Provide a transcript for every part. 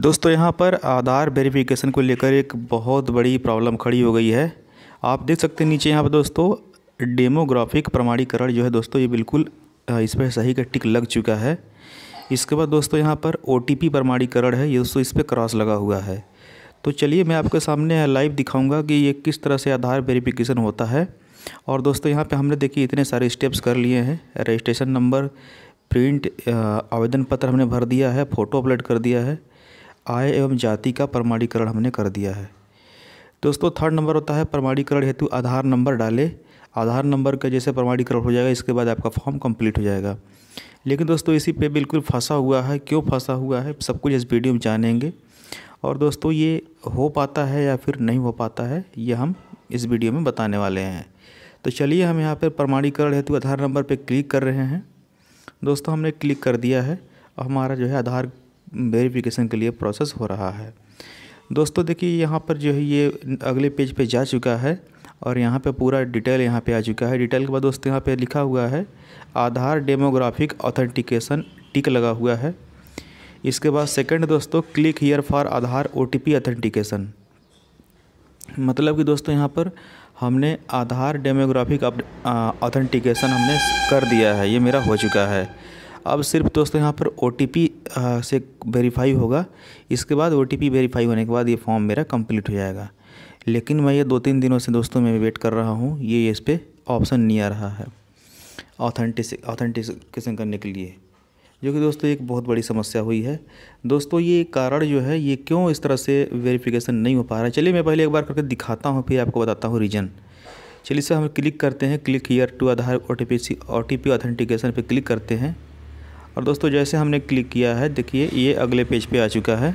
दोस्तों यहाँ पर आधार वेरिफिकेशन को लेकर एक बहुत बड़ी प्रॉब्लम खड़ी हो गई है आप देख सकते हैं नीचे यहाँ पर दोस्तों डेमोग्राफिक प्रमाणीकरण जो है दोस्तों ये बिल्कुल इस पर सही का टिक लग चुका है इसके बाद दोस्तों यहाँ पर ओ प्रमाणीकरण है ये दोस्तों इस पर क्रॉस लगा हुआ है तो चलिए मैं आपके सामने लाइव दिखाऊँगा कि ये किस तरह से आधार वेरिफिकेशन होता है और दोस्तों यहाँ पर हमने देखिए इतने सारे स्टेप्स कर लिए हैं रजिस्ट्रेशन नंबर प्रिंट आवेदन पत्र हमने भर दिया है फ़ोटो अपलोड कर दिया है आय एवं जाति का प्रमाणीकरण हमने कर दिया है दोस्तों थर्ड नंबर होता है प्रमाणीकरण हेतु आधार नंबर डाले आधार नंबर का जैसे प्रमाणीकरण हो जाएगा इसके बाद आपका फॉर्म कंप्लीट हो जाएगा लेकिन दोस्तों इसी पे बिल्कुल फंसा हुआ है क्यों फंसा हुआ है सब कुछ इस वीडियो में जानेंगे और दोस्तों ये हो पाता है या फिर नहीं हो पाता है ये हम इस वीडियो में बताने वाले हैं तो चलिए हम यहाँ पर प्रमाणीकरण हेतु आधार नंबर पर क्लिक कर रहे हैं दोस्तों हमने क्लिक कर दिया है हमारा जो है आधार वेरिफिकेशन के लिए प्रोसेस हो रहा है दोस्तों देखिए यहाँ पर जो है ये अगले पेज पे जा चुका है और यहाँ पे पूरा डिटेल यहाँ पे आ चुका है डिटेल के बाद दोस्तों यहाँ पे लिखा हुआ है आधार डेमोग्राफिक ऑथेंटिकेशन टिक लगा हुआ है इसके बाद सेकंड दोस्तों click here for Aadhaar O authentication मतलब कि दोस्तों यहाँ पर हमने आधार डेमोग्राफिक ऑथेंटिकेशन हमने कर दिया है ये मेरा हो चुका है अब सिर्फ दोस्तों यहाँ पर ओ से वेरीफाई होगा इसके बाद ओ वेरीफाई होने के बाद ये फॉर्म मेरा कम्प्लीट हो जाएगा लेकिन मैं ये दो तीन दिनों से दोस्तों मैं वेट कर रहा हूँ ये इस पर ऑप्शन नहीं आ रहा है ऑथेंटिस ऑथेंटिकेशन करने के लिए जो कि दोस्तों एक बहुत बड़ी समस्या हुई है दोस्तों ये कारण जो है ये क्यों इस तरह से वेरिफिकेशन नहीं हो पा रहा है चलिए मैं पहले एक बार करके दिखाता हूँ फिर आपको बताता हूँ रीजन चलिए सर हम क्लिक करते हैं click here to Aadhaar O T P C O T P authentication पर क्लिक करते हैं और दोस्तों जैसे हमने क्लिक किया है देखिए ये अगले पेज पे आ चुका है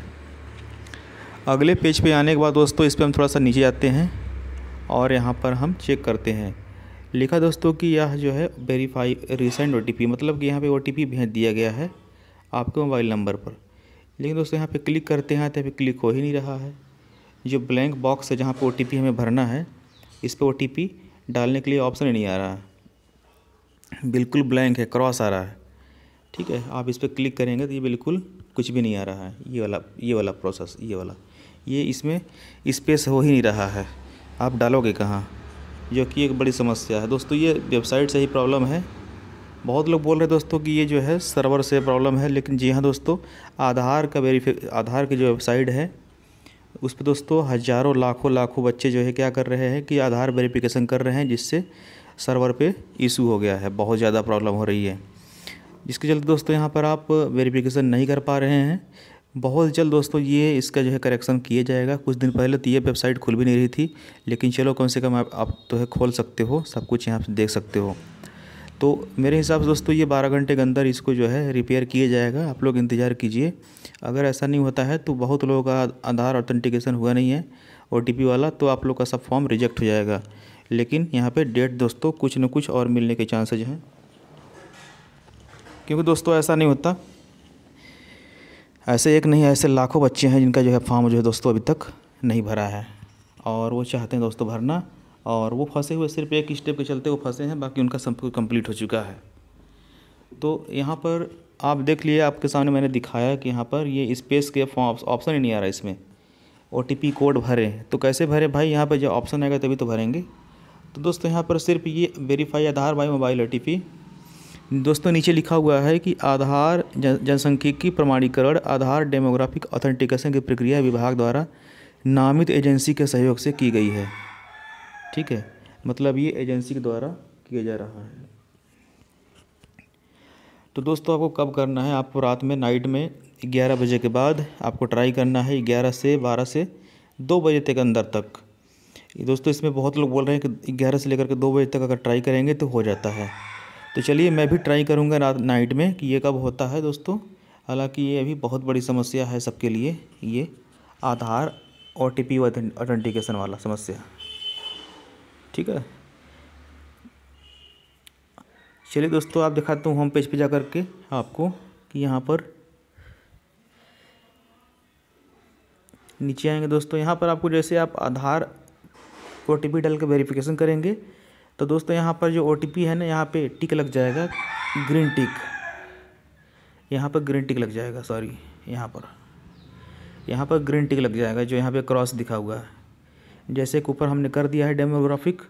अगले पेज पे आने के बाद दोस्तों इस पर हम थोड़ा सा नीचे जाते हैं और यहाँ पर हम चेक करते हैं लिखा दोस्तों कि यह जो है वेरीफाई रिसेंट ओ मतलब कि यहाँ पर ओ भेज दिया गया है आपके मोबाइल नंबर पर लेकिन दोस्तों यहाँ पर क्लिक करते हैं तो यहाँ क्लिक हो ही नहीं रहा है जो ब्लैंक बॉक्स है जहाँ पर ओ हमें भरना है इस पर ओ डालने के लिए ऑप्शन ही नहीं आ रहा है बिल्कुल ब्लैंक है क्रॉस आ रहा है ठीक है आप इस पर क्लिक करेंगे तो ये बिल्कुल कुछ भी नहीं आ रहा है ये वाला ये वाला प्रोसेस ये वाला ये इसमें स्पेस हो ही नहीं रहा है आप डालोगे कहाँ जो कि एक बड़ी समस्या है दोस्तों ये वेबसाइट से ही प्रॉब्लम है बहुत लोग बोल रहे हैं दोस्तों कि ये जो है सर्वर से प्रॉब्लम है लेकिन जी हाँ दोस्तों आधार का वेरीफे आधार की जो वेबसाइट है उस पर दोस्तों हज़ारों लाखों लाखों बच्चे जो है क्या कर रहे हैं कि आधार वेरिफिकेशन कर रहे हैं जिससे सर्वर पे इशू हो गया है बहुत ज़्यादा प्रॉब्लम हो रही है जिसके चलते दोस्तों यहाँ पर आप वेरिफिकेशन नहीं कर पा रहे हैं बहुत जल्द दोस्तों ये इसका जो है करेक्शन किया जाएगा कुछ दिन पहले तो ये वेबसाइट खुल भी नहीं रही थी लेकिन चलो कम से कम आप, आप तो है खोल सकते हो सब कुछ यहाँ देख सकते हो तो मेरे हिसाब से दोस्तों ये बारह घंटे के अंदर इसको जो है रिपेयर किया जाएगा आप लोग इंतज़ार कीजिए अगर ऐसा नहीं होता है तो बहुत लोगों का आधार ऑथेंटिकेशन हुआ नहीं है ओ वाला तो आप लोग का सब फॉर्म रिजेक्ट हो जाएगा लेकिन यहाँ पे डेट दोस्तों कुछ न कुछ और मिलने के चांसेज हैं क्योंकि दोस्तों ऐसा नहीं होता ऐसे एक नहीं ऐसे लाखों बच्चे हैं जिनका जो है फॉर्म जो है दोस्तों अभी तक नहीं भरा है और वो चाहते हैं दोस्तों भरना और वो फंसे हुए सिर्फ एक स्टेप के चलते वो फंसे हैं बाकी उनका सब कुछ कम्प्लीट हो चुका है तो यहाँ पर आप देख लिए आपके सामने मैंने दिखाया कि यहाँ पर ये स्पेस के फॉर्म ऑप्शन ही नहीं आ रहा इसमें ओ कोड भरें तो कैसे भरें भाई यहाँ पर जब ऑप्शन आएगा तभी तो भरेंगे तो दोस्तों यहाँ पर सिर्फ ये verify Aadhaar by mobile O दोस्तों नीचे लिखा हुआ है कि आधार की प्रमाणीकरण आधार डेमोग्राफिक ऑथेंटिकेशन की प्रक्रिया विभाग द्वारा नामित एजेंसी के सहयोग से की गई है ठीक है मतलब ये एजेंसी के द्वारा किया जा रहा है तो दोस्तों आपको कब करना है आपको रात में नाइट में ग्यारह बजे के बाद आपको ट्राई करना है ग्यारह से बारह से दो बजे तक अंदर तक दोस्तों इसमें बहुत लोग बोल रहे हैं कि ग्यारह से लेकर के दो बजे तक अगर ट्राई करेंगे तो हो जाता है तो चलिए मैं भी ट्राई करूँगा रात नाइट में कि ये कब होता है दोस्तों हालांकि ये अभी बहुत बड़ी समस्या है सबके लिए ये Aadhaar O T P authentication वाला समस्या ठीक है चलिए दोस्तों आप दिखाता हूँ होम पेज पे जा करके आपको कि यहाँ पर नीचे आएंगे दोस्तों यहाँ पर आपको जैसे आप आधार ओ टी पी डाल के वेरीफिकेशन करेंगे तो दोस्तों यहाँ पर जो ओ है ना यहाँ पर टिक लग जाएगा ग्रीन टिक यहाँ पर ग्रीन टिक लग जाएगा सॉरी यहाँ पर यहाँ पर ग्रीन टिक लग जाएगा जो यहाँ पे क्रॉस दिखा हुआ है जैसे एक ऊपर हमने कर दिया है डेमोग्राफिक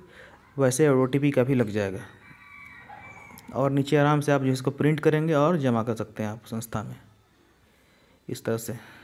वैसे ओ का भी लग जाएगा और नीचे आराम से आप जो इसको प्रिंट करेंगे और जमा कर सकते हैं आप संस्था में इस तरह से